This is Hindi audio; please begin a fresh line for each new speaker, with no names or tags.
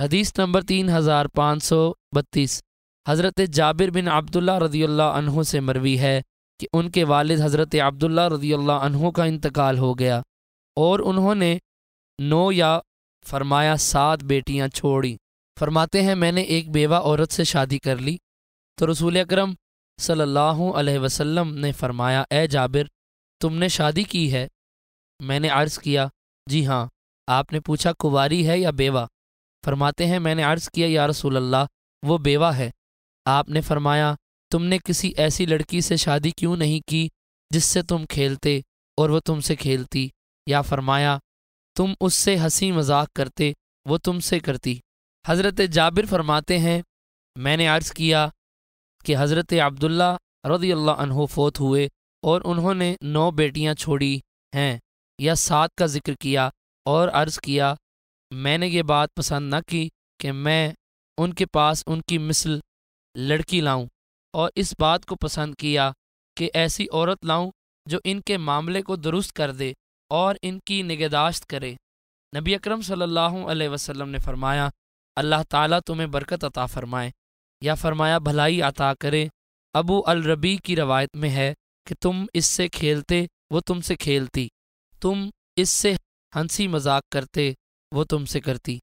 हदीस नंबर तीन हज़ार पाँच सौ बत्तीस हज़रत जाबिर बिन अब्दुल्ला रदी अनहों से मरवी है कि उनके वालिद हज़रत अब्दुल्ला रदी अनहों का इंतकाल हो गया और उन्होंने नौ या फरमाया सात बेटियां छोड़ी फरमाते हैं मैंने एक बेवा औरत से शादी कर ली तो रसूल अक्रम सल्लल्लाहु अलैहि वसल्लम ने फरमाया ए जाबिर तुमने शादी की है मैंने अर्ज़ किया जी हाँ आपने पूछा कुवारी है या बेवा फरमाते हैं मैंने अर्ज़ किया या रसूल्ला वो बेवा है आपने फरमाया तुमने किसी ऐसी लड़की से शादी क्यों नहीं की जिससे तुम खेलते और वो तुमसे खेलती या फरमाया तुम उससे हंसी मजाक करते वो तुमसे करती हज़रत जाबिर फरमाते हैं मैंने अर्ज़ किया कि हज़रत अब्दुल्ला रदी अल्लाह फोत हुए और उन्होंने नौ बेटियाँ छोड़ी हैं या सात का जिक्र किया और अर्ज़ किया मैंने ये बात पसंद ना की कि मैं उनके पास उनकी मिसल लड़की लाऊं और इस बात को पसंद किया कि ऐसी औरत लाऊं जो इनके मामले को दुरुस्त कर दे और इनकी निगहदाश्त करे नबी अकरम सल्लल्लाहु अलैहि वसल्लम ने फरमाया अल्लाह ताला तुम्हें बरकत अता फरमाए या फरमाया भलाई अता करे अबू अल रबी की रवायत में है कि तुम इससे खेलते वो तुमसे खेलती तुम इससे हंसी मजाक करते वो तुमसे करती